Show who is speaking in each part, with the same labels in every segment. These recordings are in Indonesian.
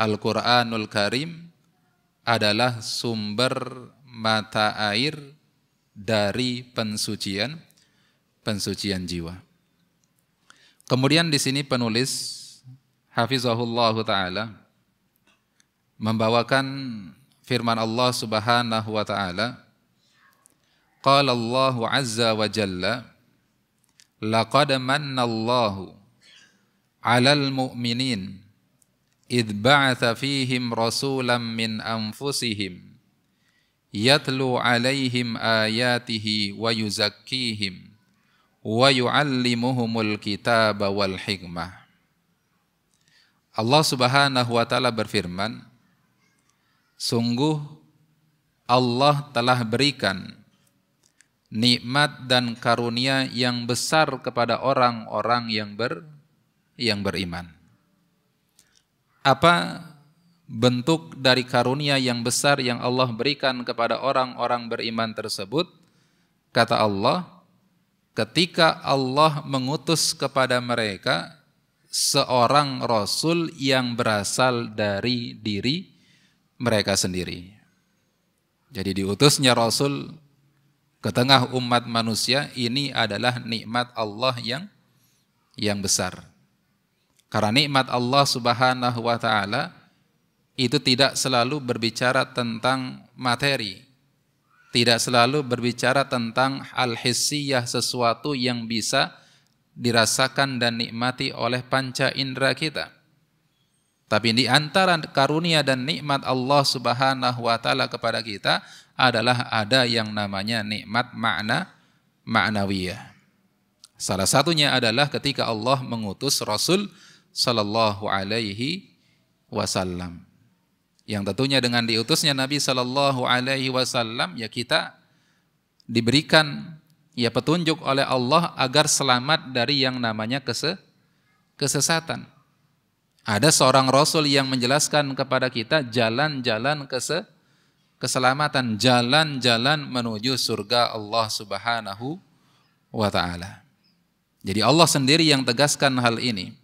Speaker 1: Al-Quranul Karim adalah sumber mata air dari pensucian pensucian jiwa. Kemudian di sini penulis Hafizahullah Ta'ala membawakan firman Allah Subhanahu wa taala Qala Allah Azza wa Jalla Laqad manna Allahu 'alal mu'minin id ba'atha fihim rasulam min anfusihim yatlu alaihim ayatihi wa yuzakkihim wa yu'allimuhumul wal hikmah Allah Subhanahu wa taala berfirman Sungguh Allah telah berikan nikmat dan karunia yang besar kepada orang-orang yang ber yang beriman apa bentuk dari karunia yang besar yang Allah berikan kepada orang-orang beriman tersebut? Kata Allah, ketika Allah mengutus kepada mereka seorang rasul yang berasal dari diri mereka sendiri. Jadi diutusnya rasul ke tengah umat manusia ini adalah nikmat Allah yang yang besar. Karena nikmat Allah Subhanahu wa taala itu tidak selalu berbicara tentang materi. Tidak selalu berbicara tentang al-hissiyah sesuatu yang bisa dirasakan dan nikmati oleh panca indera kita. Tapi di antara karunia dan nikmat Allah Subhanahu wa taala kepada kita adalah ada yang namanya nikmat makna ma'nawiyah. Salah satunya adalah ketika Allah mengutus Rasul Sallallahu Alaihi Wasallam. Yang tentunya dengan diutusnya Nabi Sallallahu Alaihi Wasallam ya kita diberikan ya petunjuk oleh Allah agar selamat dari yang namanya kese kesesatan. Ada seorang Rasul yang menjelaskan kepada kita jalan-jalan kese keselamatan, jalan-jalan menuju surga Allah Subhanahu wa taala. Jadi Allah sendiri yang tegaskan hal ini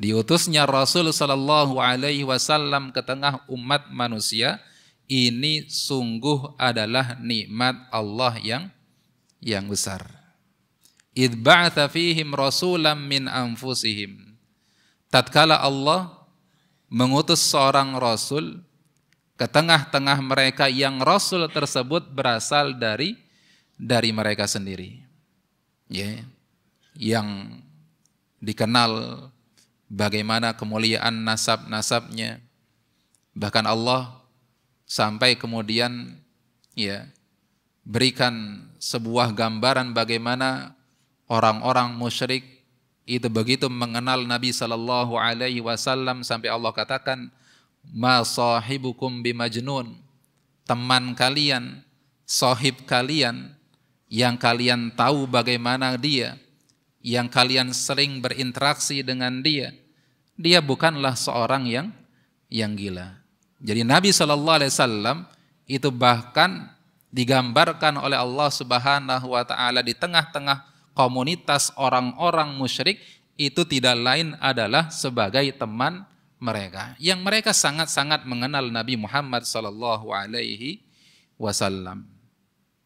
Speaker 1: diutusnya Rasul Shallallahu Alaihi Wasallam ke tengah umat manusia ini sungguh adalah nikmat Allah yang yang besar. Idba'atha fihim rasulam min anfusihim. Tatkala Allah mengutus seorang rasul ke tengah-tengah mereka yang rasul tersebut berasal dari dari mereka sendiri. Ya. Yeah. Yang dikenal bagaimana kemuliaan nasab-nasabnya. Bahkan Allah sampai kemudian ya berikan sebuah gambaran bagaimana orang-orang musyrik itu begitu mengenal Nabi Shallallahu Alaihi Wasallam sampai Allah katakan ma bimajnun teman kalian sohib kalian yang kalian tahu bagaimana dia yang kalian sering berinteraksi dengan dia, dia bukanlah seorang yang yang gila. Jadi Nabi Shallallahu Alaihi Wasallam itu bahkan digambarkan oleh Allah Subhanahu Wa Taala di tengah-tengah komunitas orang-orang musyrik itu tidak lain adalah sebagai teman mereka yang mereka sangat-sangat mengenal Nabi Muhammad Shallallahu Alaihi Wasallam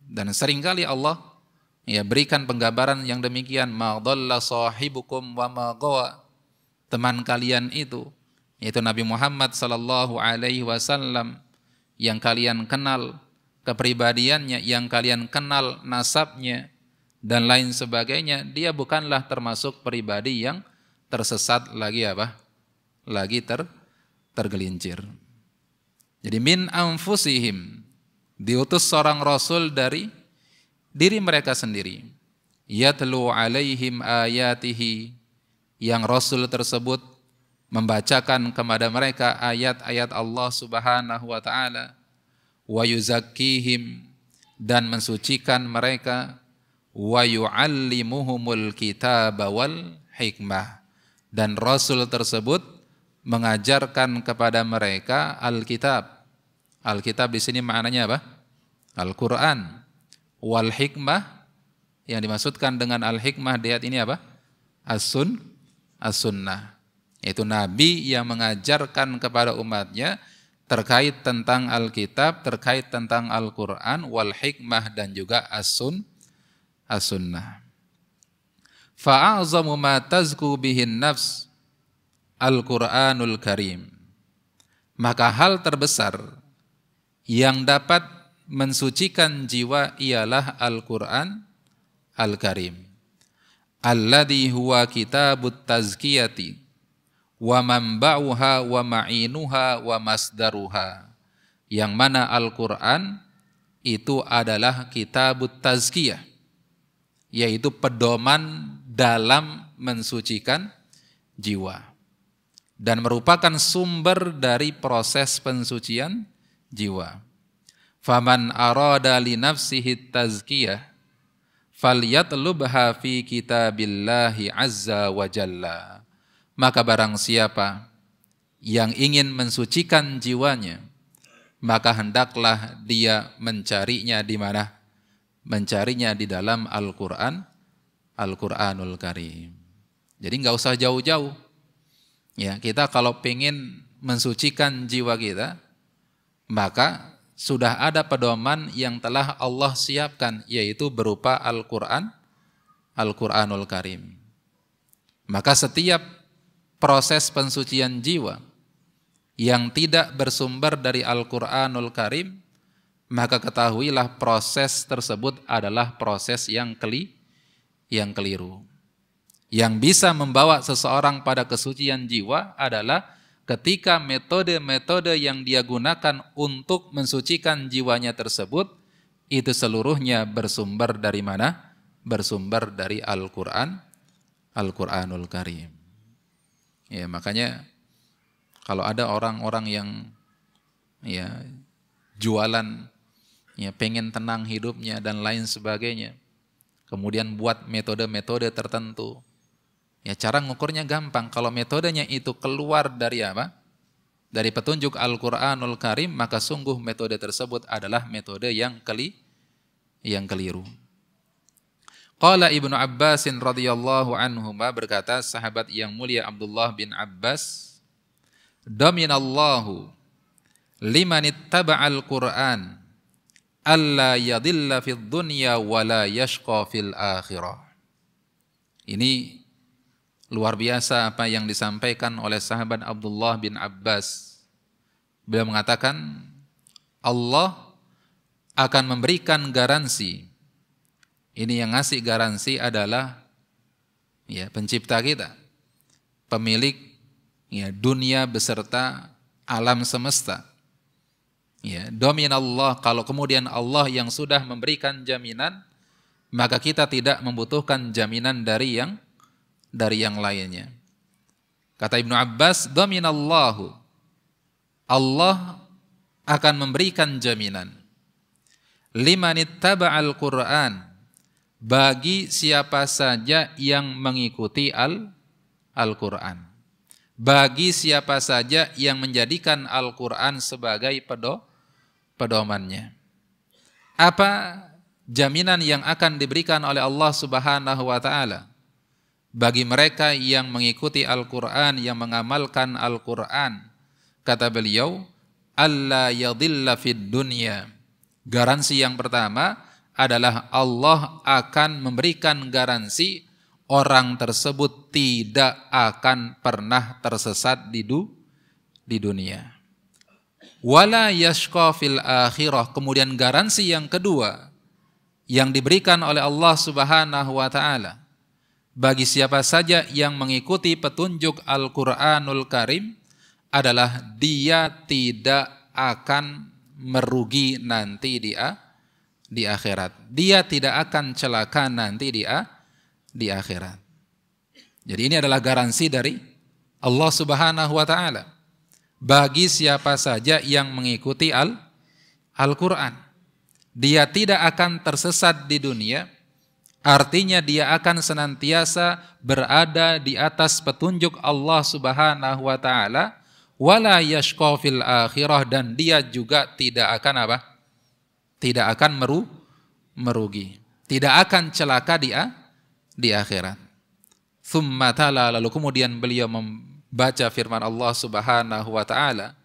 Speaker 1: dan seringkali Allah Ya, berikan penggambaran yang demikian. Madalla sahibukum wa magawa. Teman kalian itu, yaitu Nabi Muhammad sallallahu alaihi wasallam yang kalian kenal kepribadiannya, yang kalian kenal nasabnya dan lain sebagainya, dia bukanlah termasuk pribadi yang tersesat lagi apa? Lagi ter tergelincir. Jadi min anfusihim diutus seorang rasul dari diri mereka sendiri. Yatlu alaihim ayatihi yang Rasul tersebut membacakan kepada mereka ayat-ayat Allah Subhanahu wa taala wa yuzakkihim dan mensucikan mereka wa yu'allimuhumul kitab wal hikmah dan rasul tersebut mengajarkan kepada mereka Alkitab. Alkitab di sini maknanya apa? Al-Qur'an wal hikmah yang dimaksudkan dengan al hikmah di ayat ini apa? As-sun as-sunnah. Yaitu nabi yang mengajarkan kepada umatnya terkait tentang Alkitab, terkait tentang Al-Qur'an wal hikmah dan juga as-sun as-sunnah. Fa'azamu ma tazku bihin nafs Al-Qur'anul Karim. Maka hal terbesar yang dapat mensucikan jiwa ialah Al-Qur'an Al-Karim. Alladhi huwa kitabut tazkiyati wa mambauha wa ma'inuha wa masdaruha. Yang mana Al-Qur'an itu adalah kitabut tazkiyah yaitu pedoman dalam mensucikan jiwa dan merupakan sumber dari proses pensucian jiwa. Faman arada li nafsihi tazkiyah falyatlubha fi kitabillahi azza wa jalla. Maka barang siapa yang ingin mensucikan jiwanya, maka hendaklah dia mencarinya di mana? Mencarinya di dalam Al-Qur'an, Al-Qur'anul Karim. Jadi nggak usah jauh-jauh. Ya, kita kalau ingin mensucikan jiwa kita, maka sudah ada pedoman yang telah Allah siapkan yaitu berupa Al-Qur'an Al-Qur'anul Karim. Maka setiap proses pensucian jiwa yang tidak bersumber dari Al-Qur'anul Karim maka ketahuilah proses tersebut adalah proses yang keli yang keliru. Yang bisa membawa seseorang pada kesucian jiwa adalah ketika metode-metode yang dia gunakan untuk mensucikan jiwanya tersebut itu seluruhnya bersumber dari mana? Bersumber dari Al-Qur'an, Al-Qur'anul Karim. Ya, makanya kalau ada orang-orang yang ya jualan ya pengen tenang hidupnya dan lain sebagainya kemudian buat metode-metode tertentu Ya cara ngukurnya gampang. Kalau metodenya itu keluar dari apa? Dari petunjuk Al-Qur'anul Karim, maka sungguh metode tersebut adalah metode yang keli yang keliru. Qala Ibnu Abbasin radhiyallahu anhuma berkata sahabat yang mulia Abdullah bin Abbas, "Daminallahu liman ittaba'al Qur'an alla yadilla fid dunya wala yashqa fil akhirah." Ini Luar biasa apa yang disampaikan oleh sahabat Abdullah bin Abbas. Beliau mengatakan, Allah akan memberikan garansi. Ini yang ngasih garansi adalah ya pencipta kita, pemilik ya dunia beserta alam semesta. Ya, domin Allah kalau kemudian Allah yang sudah memberikan jaminan, maka kita tidak membutuhkan jaminan dari yang dari yang lainnya. Kata Ibnu Abbas, "Daminallahu." Allah akan memberikan jaminan. Al Qur'an bagi siapa saja yang mengikuti al Al-Qur'an. Bagi siapa saja yang menjadikan Al-Qur'an sebagai pedo pedomannya. Apa jaminan yang akan diberikan oleh Allah Subhanahu wa taala? bagi mereka yang mengikuti Al-Qur'an yang mengamalkan Al-Qur'an kata beliau Allah yadilla fid dunya garansi yang pertama adalah Allah akan memberikan garansi orang tersebut tidak akan pernah tersesat di du, di dunia wala yashqa fil akhirah kemudian garansi yang kedua yang diberikan oleh Allah Subhanahu wa taala bagi siapa saja yang mengikuti petunjuk Al-Quranul Karim adalah dia tidak akan merugi nanti dia di akhirat. Dia tidak akan celaka nanti dia di akhirat. Jadi ini adalah garansi dari Allah Subhanahu wa taala bagi siapa saja yang mengikuti Al Al-Qur'an. Dia tidak akan tersesat di dunia Artinya dia akan senantiasa berada di atas petunjuk Allah Subhanahu wa taala wala yashqa fil akhirah dan dia juga tidak akan apa? Tidak akan meru merugi. Tidak akan celaka dia di akhirat. Thumma tala lalu kemudian beliau membaca firman Allah Subhanahu wa taala,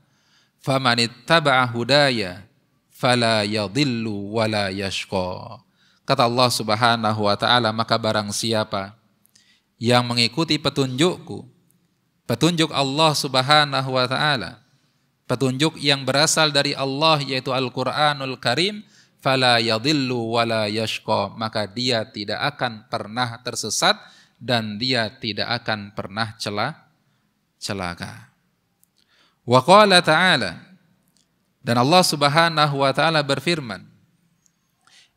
Speaker 1: famanittaba'a hudaya fala yadhillu wala yashqa." Kata Allah Subhanahu wa taala, maka barang siapa yang mengikuti petunjukku, petunjuk Allah Subhanahu wa taala, petunjuk yang berasal dari Allah yaitu Al-Qur'anul Karim, fala yadhillu wala yashqa, maka dia tidak akan pernah tersesat dan dia tidak akan pernah celah celaka. Wa qala ta'ala dan Allah Subhanahu wa taala berfirman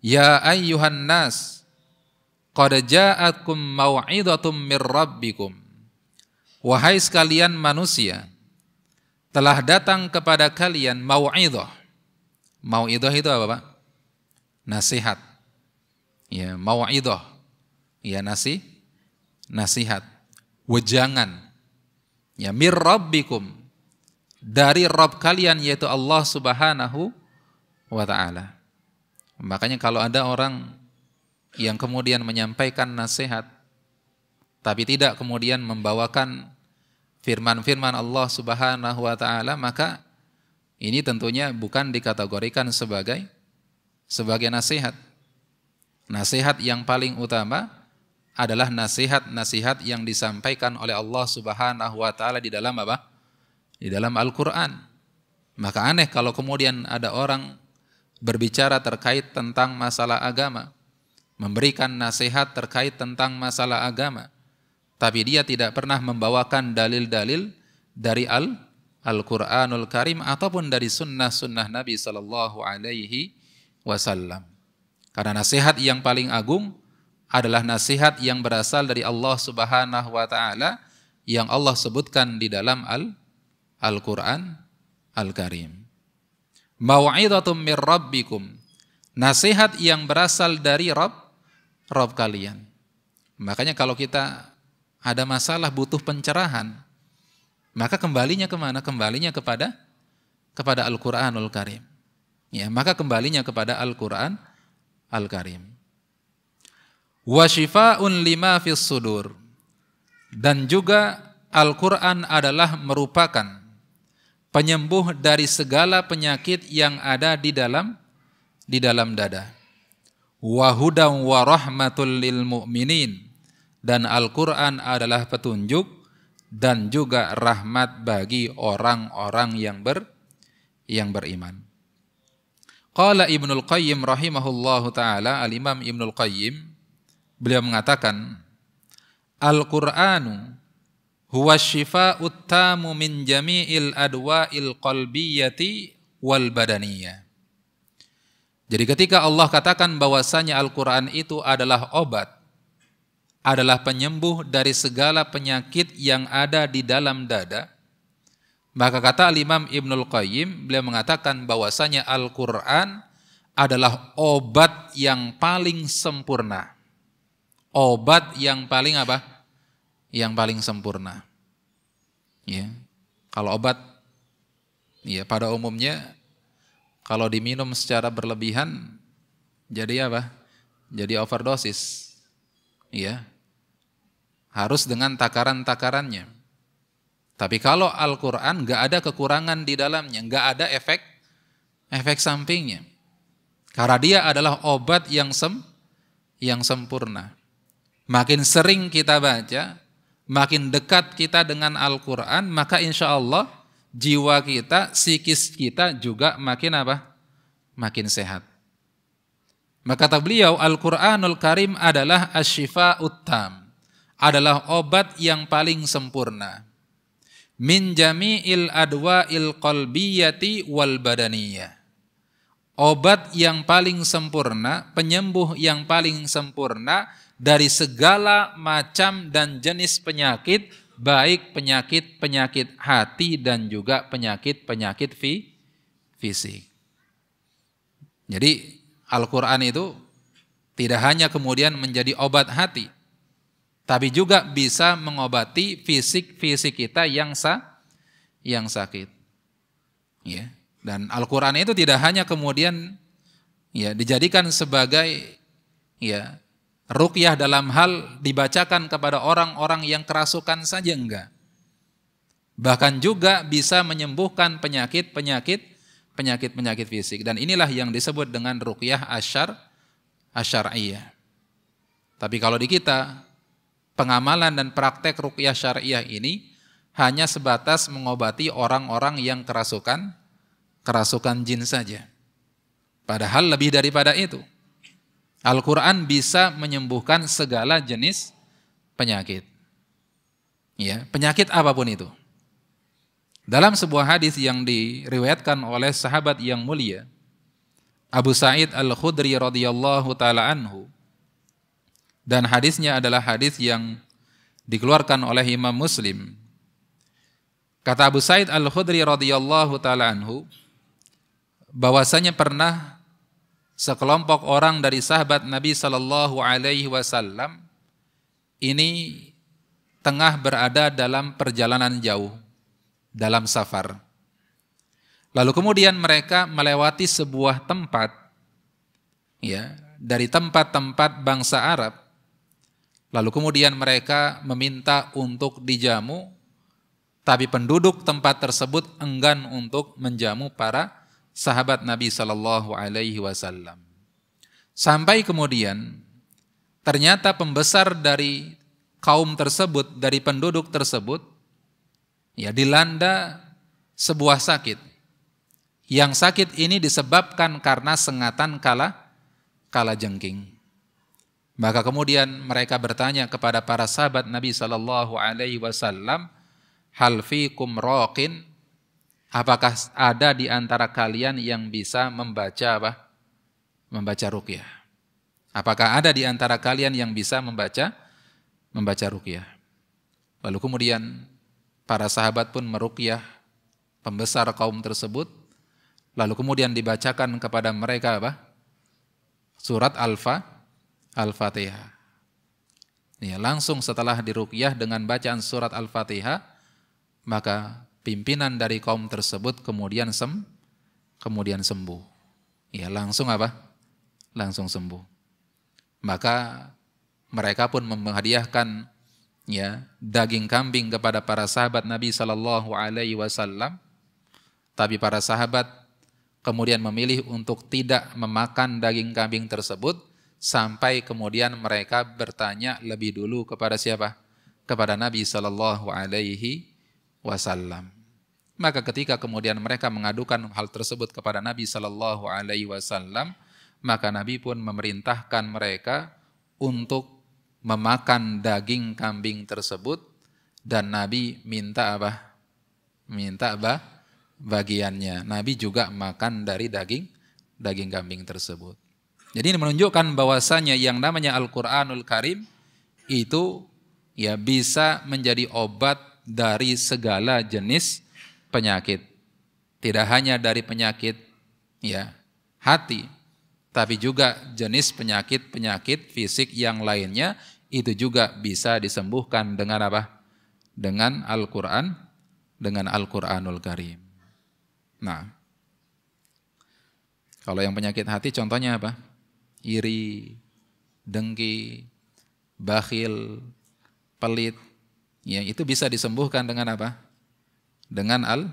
Speaker 1: Ya ayyuhan nas qad ja'akum mau'izatum mir rabbikum. Wahai sekalian manusia, telah datang kepada kalian mau'izah. Mau'izah itu apa, Pak? Nasihat. Ya, mau'izah. Ya, nasi nasihat. Wejangan. Ya, mir rabbikum. Dari Rabb kalian yaitu Allah Subhanahu wa taala. Makanya kalau ada orang yang kemudian menyampaikan nasihat tapi tidak kemudian membawakan firman-firman Allah Subhanahu wa taala maka ini tentunya bukan dikategorikan sebagai sebagai nasihat. Nasihat yang paling utama adalah nasihat-nasihat yang disampaikan oleh Allah Subhanahu wa taala di dalam apa? Di dalam Al-Qur'an. Maka aneh kalau kemudian ada orang berbicara terkait tentang masalah agama, memberikan nasihat terkait tentang masalah agama, tapi dia tidak pernah membawakan dalil-dalil dari Al Al-Qur'anul Karim ataupun dari sunnah-sunnah Nabi Shallallahu alaihi wasallam. Karena nasihat yang paling agung adalah nasihat yang berasal dari Allah Subhanahu wa taala yang Allah sebutkan di dalam Al Al-Qur'an Al-Karim. Mau'idhatum mir rabbikum. Nasihat yang berasal dari Rabb, Rabb kalian. Makanya kalau kita ada masalah butuh pencerahan, maka kembalinya kemana? Kembalinya kepada kepada Al-Quranul Karim. Ya, maka kembalinya kepada Al-Quran Al-Karim. Wasyifa'un lima fis sudur. Dan juga Al-Quran adalah merupakan penyembuh dari segala penyakit yang ada di dalam di dalam dada. Wahudam warahmatul lil mu'minin dan Al-Qur'an adalah petunjuk dan juga rahmat bagi orang-orang yang ber yang beriman. Qala Ibnul Qayyim rahimahullahu taala, Al-Imam Ibnul Qayyim beliau mengatakan Al-Qur'anu huwa syifa uttamu min jami'il adwa'il qalbiyyati wal badaniyah. Jadi ketika Allah katakan bahwasanya Al-Qur'an itu adalah obat, adalah penyembuh dari segala penyakit yang ada di dalam dada, maka kata Imam Ibnul Qayyim beliau mengatakan bahwasanya Al-Qur'an adalah obat yang paling sempurna. Obat yang paling apa? yang paling sempurna. Ya. Kalau obat ya pada umumnya kalau diminum secara berlebihan jadi apa? Jadi overdosis. Ya. Harus dengan takaran-takarannya. Tapi kalau Al-Qur'an nggak ada kekurangan di dalamnya, nggak ada efek efek sampingnya. Karena dia adalah obat yang sem yang sempurna. Makin sering kita baca, makin dekat kita dengan Al-Quran, maka insya Allah jiwa kita, psikis kita juga makin apa? Makin sehat. Maka kata beliau, Al-Quranul Karim adalah asyifa utam, Adalah obat yang paling sempurna. Min jami'il adwa'il qalbiyati wal badaniyah. Obat yang paling sempurna, penyembuh yang paling sempurna dari segala macam dan jenis penyakit, baik penyakit-penyakit hati dan juga penyakit-penyakit fi, fisik. Jadi Al-Quran itu tidak hanya kemudian menjadi obat hati, tapi juga bisa mengobati fisik-fisik kita yang sa yang sakit. Ya. Dan Al-Quran itu tidak hanya kemudian ya dijadikan sebagai ya Rukyah dalam hal dibacakan kepada orang-orang yang kerasukan saja enggak. Bahkan juga bisa menyembuhkan penyakit-penyakit penyakit-penyakit fisik dan inilah yang disebut dengan rukyah asyar asyariyah. Tapi kalau di kita pengamalan dan praktek rukyah syariah ini hanya sebatas mengobati orang-orang yang kerasukan kerasukan jin saja. Padahal lebih daripada itu. Al-Quran bisa menyembuhkan segala jenis penyakit. Ya, penyakit apapun itu. Dalam sebuah hadis yang diriwayatkan oleh sahabat yang mulia Abu Sa'id Al-Khudri radhiyallahu taala anhu dan hadisnya adalah hadis yang dikeluarkan oleh Imam Muslim. Kata Abu Sa'id Al-Khudri radhiyallahu taala anhu bahwasanya pernah sekelompok orang dari sahabat Nabi Shallallahu Alaihi Wasallam ini tengah berada dalam perjalanan jauh, dalam safar. Lalu kemudian mereka melewati sebuah tempat, ya, dari tempat-tempat bangsa Arab. Lalu kemudian mereka meminta untuk dijamu, tapi penduduk tempat tersebut enggan untuk menjamu para sahabat Nabi Shallallahu Alaihi Wasallam. Sampai kemudian ternyata pembesar dari kaum tersebut, dari penduduk tersebut, ya dilanda sebuah sakit. Yang sakit ini disebabkan karena sengatan kala kala jengking. Maka kemudian mereka bertanya kepada para sahabat Nabi Shallallahu Alaihi Wasallam, hal fikum Apakah ada di antara kalian yang bisa membaca apa? Membaca ruqyah. Apakah ada di antara kalian yang bisa membaca membaca ruqyah? Lalu kemudian para sahabat pun meruqyah pembesar kaum tersebut. Lalu kemudian dibacakan kepada mereka apa? Surat Al-Fa Al-Fatihah. Ya, langsung setelah diruqyah dengan bacaan surat Al-Fatihah, maka pimpinan dari kaum tersebut kemudian sem kemudian sembuh. Ya, langsung apa? Langsung sembuh. Maka mereka pun menghadiahkan ya daging kambing kepada para sahabat Nabi Shallallahu alaihi wasallam. Tapi para sahabat kemudian memilih untuk tidak memakan daging kambing tersebut sampai kemudian mereka bertanya lebih dulu kepada siapa? Kepada Nabi Shallallahu alaihi wasallam. Maka ketika kemudian mereka mengadukan hal tersebut kepada Nabi Shallallahu Alaihi Wasallam, maka Nabi pun memerintahkan mereka untuk memakan daging kambing tersebut dan Nabi minta apa? Minta apa? Bagiannya. Nabi juga makan dari daging daging kambing tersebut. Jadi ini menunjukkan bahwasanya yang namanya Al-Qur'anul Karim itu ya bisa menjadi obat dari segala jenis penyakit. Tidak hanya dari penyakit ya hati, tapi juga jenis penyakit-penyakit fisik yang lainnya itu juga bisa disembuhkan dengan apa? Dengan Al-Qur'an, dengan Al-Qur'anul Karim. Nah, kalau yang penyakit hati contohnya apa? Iri, dengki, bakhil, pelit, Ya, itu bisa disembuhkan dengan apa? Dengan al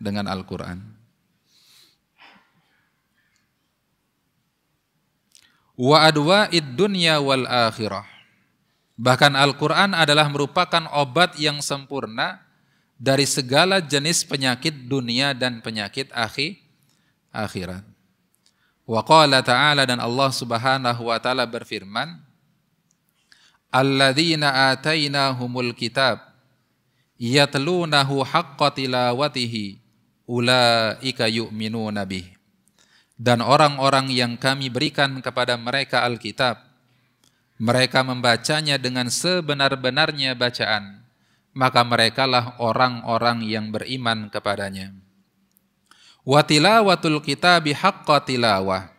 Speaker 1: dengan Al-Qur'an. Wa adwa dunya wal akhirah. Bahkan Al-Qur'an adalah merupakan obat yang sempurna dari segala jenis penyakit dunia dan penyakit akhi, akhirat. Wa qala ta'ala dan Allah Subhanahu wa taala berfirman, alladzina atainahumul kitab yatlunahu haqqa tilawatihi ulaika yu'minuna bih dan orang-orang yang kami berikan kepada mereka Alkitab mereka membacanya dengan sebenar-benarnya bacaan maka merekalah orang-orang yang beriman kepadanya Watilawatul kitabi haqqa tilawah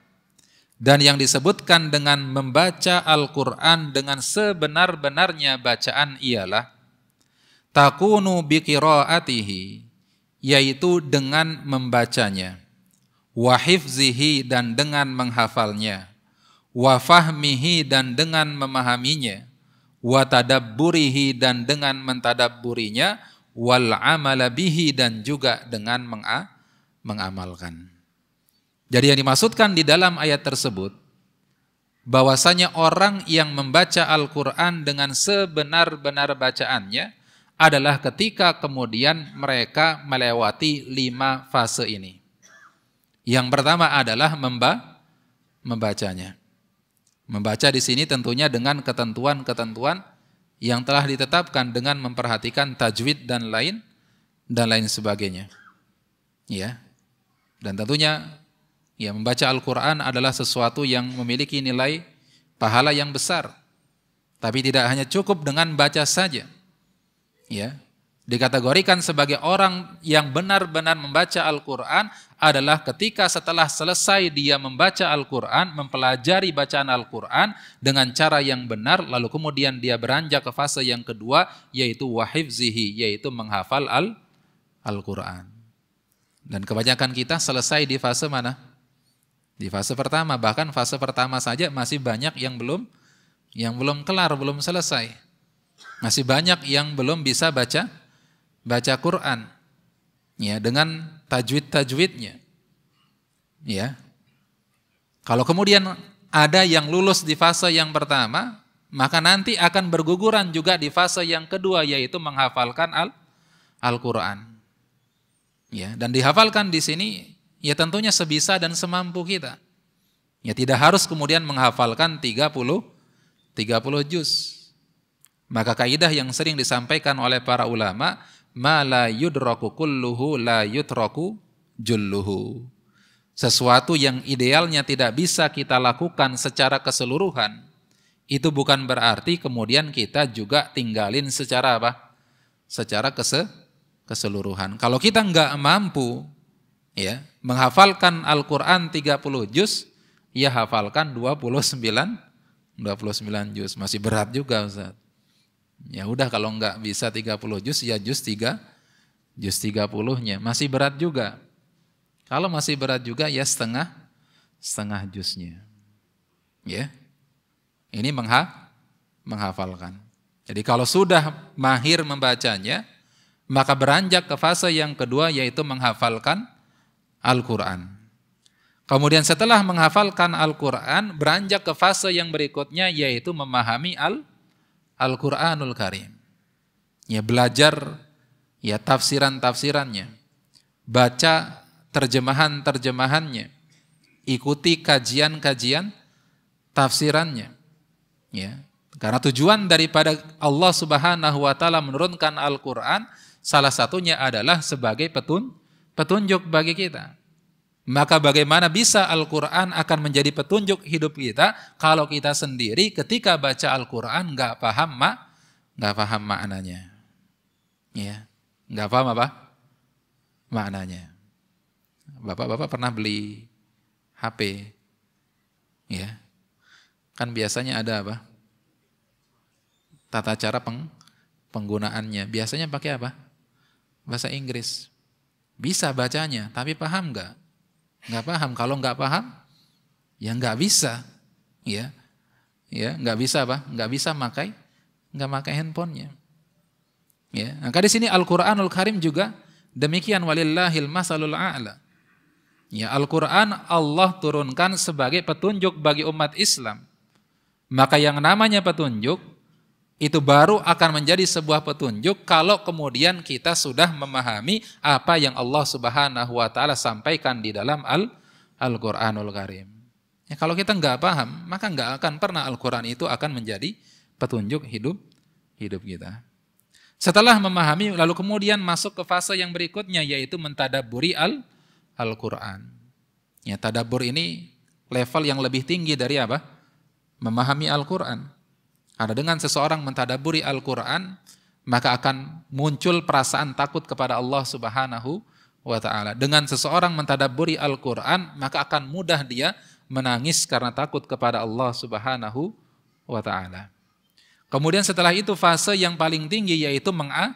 Speaker 1: dan yang disebutkan dengan membaca Al-Quran dengan sebenar-benarnya bacaan ialah takunu biqiraatihi yaitu dengan membacanya wahifzihi dan dengan menghafalnya wafahmihi dan dengan memahaminya watadabburihi dan dengan mentadabburinya wal amalabihi dan juga dengan mengamalkan jadi yang dimaksudkan di dalam ayat tersebut bahwasanya orang yang membaca Al-Qur'an dengan sebenar-benar bacaannya adalah ketika kemudian mereka melewati lima fase ini. Yang pertama adalah memba membacanya. Membaca di sini tentunya dengan ketentuan-ketentuan yang telah ditetapkan dengan memperhatikan tajwid dan lain dan lain sebagainya. Ya. Dan tentunya Ya, membaca Al-Quran adalah sesuatu yang memiliki nilai pahala yang besar. Tapi tidak hanya cukup dengan baca saja. Ya, dikategorikan sebagai orang yang benar-benar membaca Al-Quran adalah ketika setelah selesai dia membaca Al-Quran, mempelajari bacaan Al-Quran dengan cara yang benar, lalu kemudian dia beranjak ke fase yang kedua, yaitu wahifzihi, yaitu menghafal Al-Quran. Dan kebanyakan kita selesai di fase mana? Di fase pertama, bahkan fase pertama saja masih banyak yang belum yang belum kelar, belum selesai. Masih banyak yang belum bisa baca baca Quran. Ya, dengan tajwid-tajwidnya. Ya. Kalau kemudian ada yang lulus di fase yang pertama, maka nanti akan berguguran juga di fase yang kedua yaitu menghafalkan al Al -Quran. ya, dan dihafalkan di sini Ya tentunya sebisa dan semampu kita. Ya tidak harus kemudian menghafalkan 30 30 juz. Maka kaidah yang sering disampaikan oleh para ulama, ma la yudraku kulluhu la yutraku julluhu. Sesuatu yang idealnya tidak bisa kita lakukan secara keseluruhan, itu bukan berarti kemudian kita juga tinggalin secara apa? Secara kese keseluruhan. Kalau kita nggak mampu, ya menghafalkan Al-Qur'an 30 juz, ia ya hafalkan 29 29 juz. Masih berat juga Ustaz. Ya udah kalau nggak bisa 30 juz ya juz 3 juz 30-nya. Masih berat juga. Kalau masih berat juga ya setengah setengah juznya. Ya. Ini mengha menghafalkan. Jadi kalau sudah mahir membacanya, maka beranjak ke fase yang kedua yaitu menghafalkan Al-Quran. Kemudian setelah menghafalkan Al-Quran, beranjak ke fase yang berikutnya yaitu memahami Al Al-Quranul Karim. Ya belajar ya tafsiran-tafsirannya, baca terjemahan-terjemahannya, ikuti kajian-kajian tafsirannya. Ya, karena tujuan daripada Allah Subhanahu wa taala menurunkan Al-Qur'an salah satunya adalah sebagai petunjuk petunjuk bagi kita. Maka bagaimana bisa Al-Quran akan menjadi petunjuk hidup kita kalau kita sendiri ketika baca Al-Quran nggak paham mak, nggak paham maknanya, ya nggak paham apa maknanya. Bapak-bapak pernah beli HP, ya kan biasanya ada apa? Tata cara peng, penggunaannya biasanya pakai apa? Bahasa Inggris. Bisa bacanya, tapi paham nggak? Nggak paham. Kalau nggak paham, ya nggak bisa. Ya, ya nggak bisa apa? Nggak bisa makai, nggak makai handphonenya. Ya, maka nah, di sini Al-Qur'anul Karim juga demikian walillahil masalul a'la. Ya, Al-Qur'an Allah turunkan sebagai petunjuk bagi umat Islam. Maka yang namanya petunjuk itu baru akan menjadi sebuah petunjuk kalau kemudian kita sudah memahami apa yang Allah Subhanahu wa taala sampaikan di dalam Al Al-Qur'anul Karim. Ya, kalau kita nggak paham, maka nggak akan pernah Al-Qur'an itu akan menjadi petunjuk hidup hidup kita. Setelah memahami lalu kemudian masuk ke fase yang berikutnya yaitu mentadaburi Al Al-Qur'an. Ya, tadabur ini level yang lebih tinggi dari apa? Memahami Al-Qur'an. Karena dengan seseorang mentadaburi Al-Quran, maka akan muncul perasaan takut kepada Allah Subhanahu wa taala. Dengan seseorang mentadaburi Al-Qur'an, maka akan mudah dia menangis karena takut kepada Allah Subhanahu wa taala. Kemudian setelah itu fase yang paling tinggi yaitu menga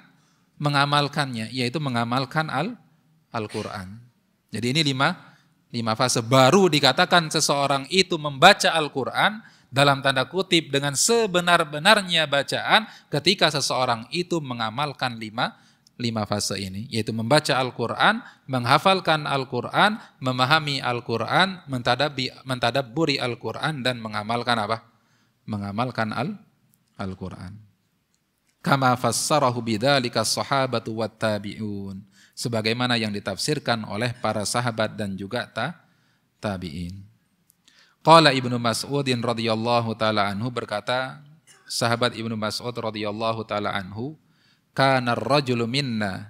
Speaker 1: mengamalkannya, yaitu mengamalkan Al Al-Qur'an. Jadi ini lima lima fase baru dikatakan seseorang itu membaca Al-Qur'an dalam tanda kutip dengan sebenar-benarnya bacaan ketika seseorang itu mengamalkan lima lima fase ini yaitu membaca Al-Qur'an, menghafalkan Al-Qur'an, memahami Al-Qur'an, mentadaburi mentadabburi Al-Qur'an dan mengamalkan apa? Mengamalkan Al Al-Qur'an. Kama fassarahu bidzalika sahabatu wat tabi'un. Sebagaimana yang ditafsirkan oleh para sahabat dan juga ta tabi'in. Qala Ibnu Mas'ud radhiyallahu taala anhu berkata, sahabat Ibnu Mas'ud radhiyallahu taala anhu, kana ar-rajulu minna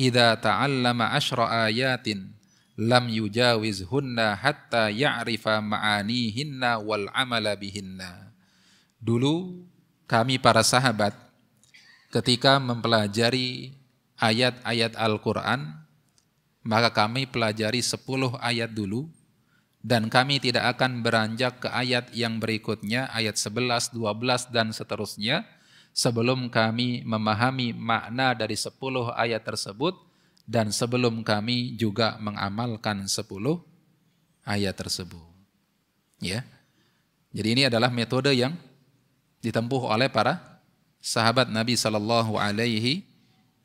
Speaker 1: idza ta'allama asyra ayatin lam yujawizhunna hatta ya'rifa ma'anihinna wal amala bihinna. Dulu kami para sahabat ketika mempelajari ayat-ayat Al-Qur'an maka kami pelajari 10 ayat dulu dan kami tidak akan beranjak ke ayat yang berikutnya, ayat 11, 12, dan seterusnya, sebelum kami memahami makna dari 10 ayat tersebut, dan sebelum kami juga mengamalkan 10 ayat tersebut. Ya, Jadi ini adalah metode yang ditempuh oleh para sahabat Nabi Shallallahu Alaihi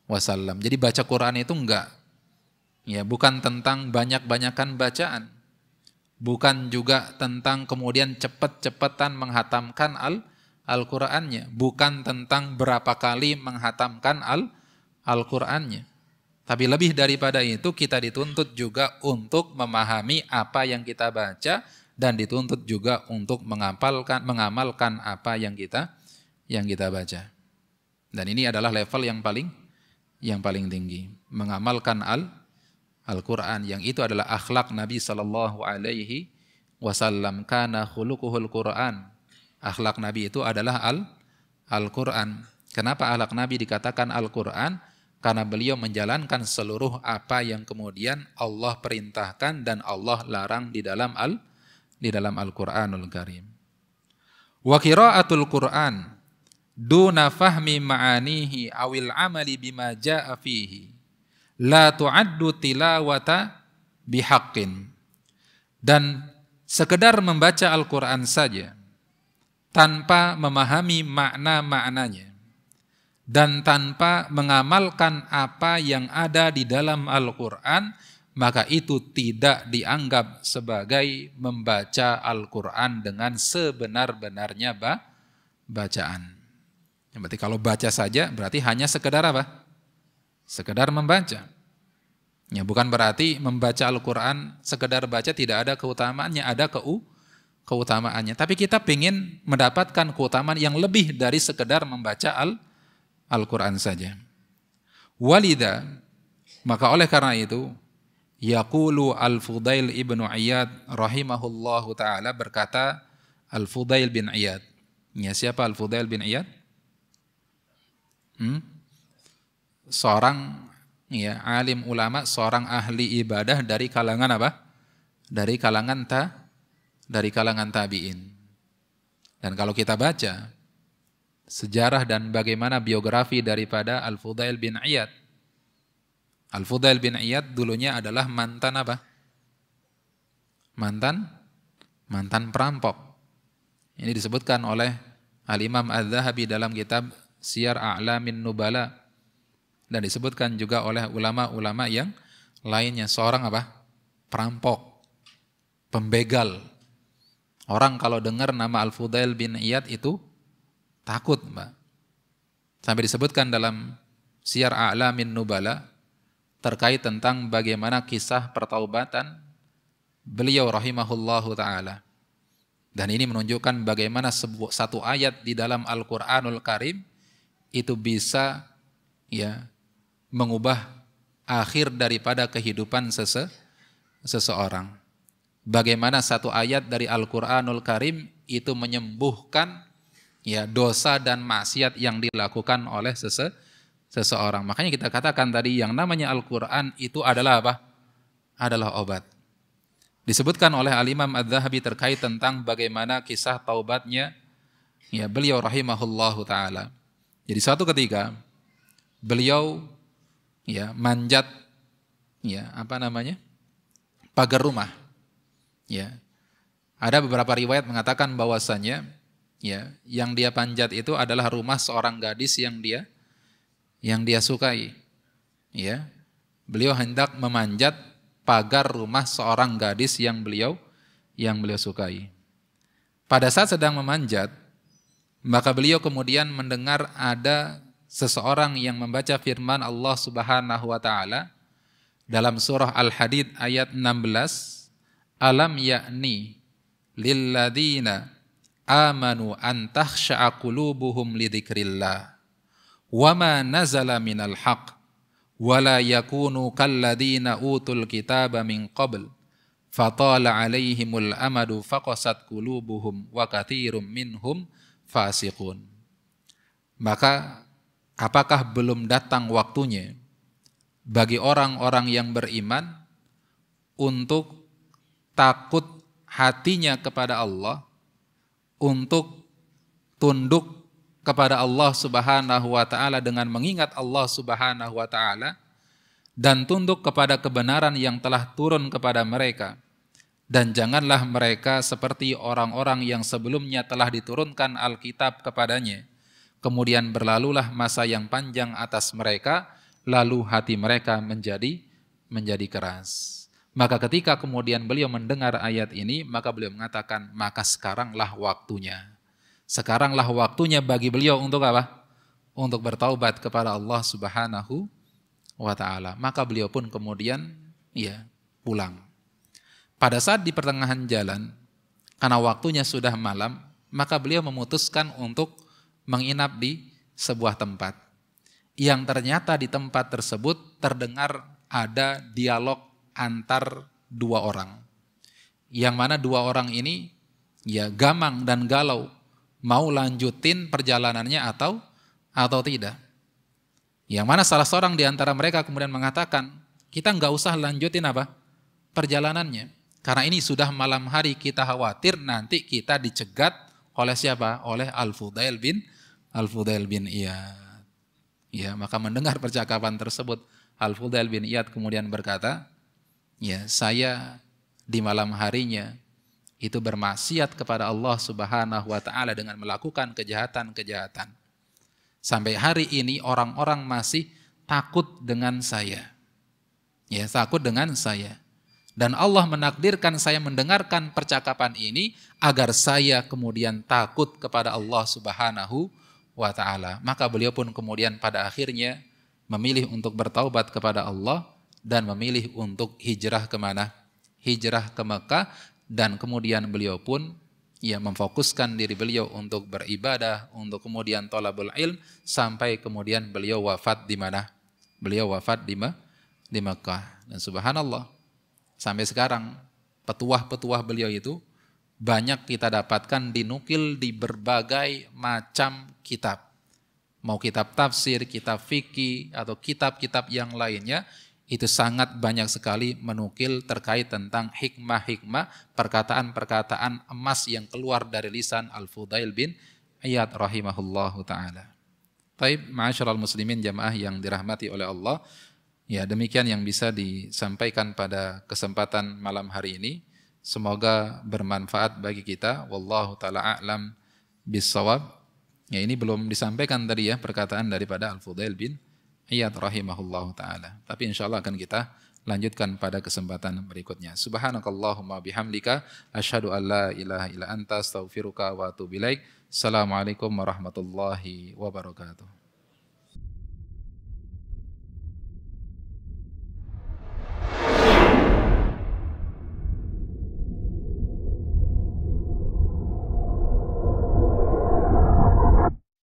Speaker 1: Wasallam. Jadi baca Quran itu enggak, ya bukan tentang banyak-banyakan bacaan, Bukan juga tentang kemudian cepat-cepatan menghatamkan al Al-Qur'annya, bukan tentang berapa kali menghatamkan al Al-Qur'annya. Tapi lebih daripada itu kita dituntut juga untuk memahami apa yang kita baca dan dituntut juga untuk mengamalkan mengamalkan apa yang kita yang kita baca. Dan ini adalah level yang paling yang paling tinggi, mengamalkan al Al-Quran yang itu adalah akhlak Nabi Shallallahu Alaihi Wasallam karena khulukuhul Quran akhlak Nabi itu adalah al Al-Quran kenapa akhlak Nabi dikatakan Al-Quran karena beliau menjalankan seluruh apa yang kemudian Allah perintahkan dan Allah larang di dalam al di dalam Al-Qur'anul Karim. Wa qira'atul Qur'an duna fahmi ma'anihi awil amali bima ja'a la tu'addu tilawata bihaqqin. Dan sekedar membaca Al-Qur'an saja tanpa memahami makna-maknanya dan tanpa mengamalkan apa yang ada di dalam Al-Qur'an maka itu tidak dianggap sebagai membaca Al-Quran dengan sebenar-benarnya bacaan. berarti kalau baca saja berarti hanya sekedar apa? sekedar membaca. Ya, bukan berarti membaca Al-Quran sekedar baca tidak ada keutamaannya, ada keu, keutamaannya. Tapi kita ingin mendapatkan keutamaan yang lebih dari sekedar membaca Al, Al-Quran saja. Walida, maka oleh karena itu, Yaqulu Al-Fudail ibnu Iyad rahimahullahu ta'ala berkata, Al-Fudail bin Iyad. Ya, siapa Al-Fudail bin Iyad? Hmm? seorang ya alim ulama, seorang ahli ibadah dari kalangan apa? Dari kalangan ta dari kalangan tabi'in. Dan kalau kita baca sejarah dan bagaimana biografi daripada Al-Fudail bin Iyad. Al-Fudail bin Iyad dulunya adalah mantan apa? Mantan mantan perampok. Ini disebutkan oleh Al-Imam Az-Zahabi dalam kitab siar A'lamin Nubala dan disebutkan juga oleh ulama-ulama yang lainnya seorang apa? perampok, pembegal. Orang kalau dengar nama Al-Fudail bin Iyad itu takut, Mbak. Sampai disebutkan dalam Siar A'lamin Nubala terkait tentang bagaimana kisah pertaubatan beliau rahimahullahu taala. Dan ini menunjukkan bagaimana sebuah, satu ayat di dalam Al-Qur'anul Karim itu bisa ya mengubah akhir daripada kehidupan sese seseorang. Bagaimana satu ayat dari Al-Qur'anul Karim itu menyembuhkan ya dosa dan maksiat yang dilakukan oleh sese seseorang. Makanya kita katakan tadi yang namanya Al-Qur'an itu adalah apa? Adalah obat. Disebutkan oleh Al-Imam ad zahabi terkait tentang bagaimana kisah taubatnya ya beliau rahimahullahu taala. Jadi suatu ketika beliau ya manjat ya apa namanya pagar rumah ya ada beberapa riwayat mengatakan bahwasanya, ya yang dia panjat itu adalah rumah seorang gadis yang dia yang dia sukai ya beliau hendak memanjat pagar rumah seorang gadis yang beliau yang beliau sukai pada saat sedang memanjat maka beliau kemudian mendengar ada seseorang yang membaca firman Allah Subhanahu wa taala dalam surah Al-Hadid ayat 16, alam yakni lilladzina amanu an takhsha'a qulubuhum lidzikrillah wa ma nazala minal haqq wa la yakunu kalladzina utul kitaba min qabl fatala alaihimul amadu faqasat qulubuhum wa katsirum minhum fasiqun maka Apakah belum datang waktunya bagi orang-orang yang beriman untuk takut hatinya kepada Allah, untuk tunduk kepada Allah Subhanahu wa taala dengan mengingat Allah Subhanahu wa taala dan tunduk kepada kebenaran yang telah turun kepada mereka dan janganlah mereka seperti orang-orang yang sebelumnya telah diturunkan Alkitab kepadanya kemudian berlalulah masa yang panjang atas mereka, lalu hati mereka menjadi menjadi keras. Maka ketika kemudian beliau mendengar ayat ini, maka beliau mengatakan, maka sekaranglah waktunya. Sekaranglah waktunya bagi beliau untuk apa? Untuk bertaubat kepada Allah Subhanahu wa taala. Maka beliau pun kemudian ya pulang. Pada saat di pertengahan jalan, karena waktunya sudah malam, maka beliau memutuskan untuk menginap di sebuah tempat. Yang ternyata di tempat tersebut terdengar ada dialog antar dua orang. Yang mana dua orang ini ya gamang dan galau mau lanjutin perjalanannya atau atau tidak. Yang mana salah seorang di antara mereka kemudian mengatakan, kita nggak usah lanjutin apa? Perjalanannya. Karena ini sudah malam hari kita khawatir nanti kita dicegat oleh siapa? Oleh Al-Fudail bin Al-Fudail bin Iyad. Ya, maka mendengar percakapan tersebut Al-Fudail bin Iyad kemudian berkata, "Ya, saya di malam harinya itu bermaksiat kepada Allah Subhanahu wa taala dengan melakukan kejahatan-kejahatan. Sampai hari ini orang-orang masih takut dengan saya. Ya, takut dengan saya. Dan Allah menakdirkan saya mendengarkan percakapan ini agar saya kemudian takut kepada Allah Subhanahu wa wa taala. Maka beliau pun kemudian pada akhirnya memilih untuk bertaubat kepada Allah dan memilih untuk hijrah kemana? Hijrah ke Mekah dan kemudian beliau pun ia ya, memfokuskan diri beliau untuk beribadah, untuk kemudian tolabul ilm sampai kemudian beliau wafat di mana? Beliau wafat di, me di Mekah. Dan subhanallah sampai sekarang petuah-petuah beliau itu banyak kita dapatkan dinukil di berbagai macam kitab. Mau kitab tafsir, kitab fikih atau kitab-kitab yang lainnya itu sangat banyak sekali menukil terkait tentang hikmah-hikmah perkataan-perkataan emas yang keluar dari lisan Al-Fudail bin Iyad rahimahullahu taala. Taib ma'asyiral muslimin jamaah yang dirahmati oleh Allah. Ya, demikian yang bisa disampaikan pada kesempatan malam hari ini. Semoga bermanfaat bagi kita. Wallahu taala a'lam bisawab. Ya ini belum disampaikan tadi ya perkataan daripada Al-Fudail bin Iyad rahimahullahu taala. Tapi insyaallah akan kita lanjutkan pada kesempatan berikutnya. Subhanakallahumma bihamdika asyhadu an la ilaha illa anta astaghfiruka wa atubu ilaik. Assalamualaikum warahmatullahi wabarakatuh.